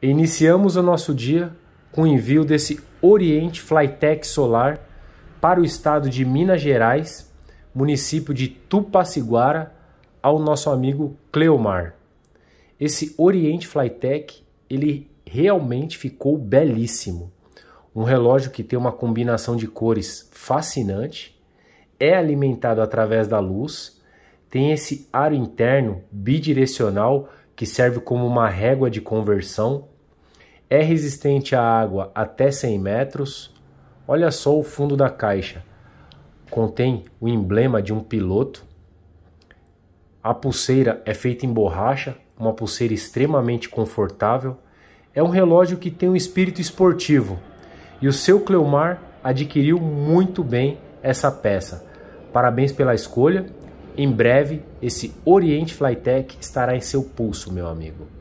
Iniciamos o nosso dia com o envio desse Oriente Flytech Solar para o estado de Minas Gerais, município de Tupaciguara, ao nosso amigo Cleomar. Esse Oriente Flytech, ele realmente ficou belíssimo. Um relógio que tem uma combinação de cores fascinante, é alimentado através da luz, tem esse aro interno bidirecional que serve como uma régua de conversão, é resistente à água até 100 metros. Olha só o fundo da caixa. Contém o emblema de um piloto. A pulseira é feita em borracha, uma pulseira extremamente confortável. É um relógio que tem um espírito esportivo. E o seu Cleomar adquiriu muito bem essa peça. Parabéns pela escolha em breve, esse Oriente Flytech estará em seu pulso, meu amigo.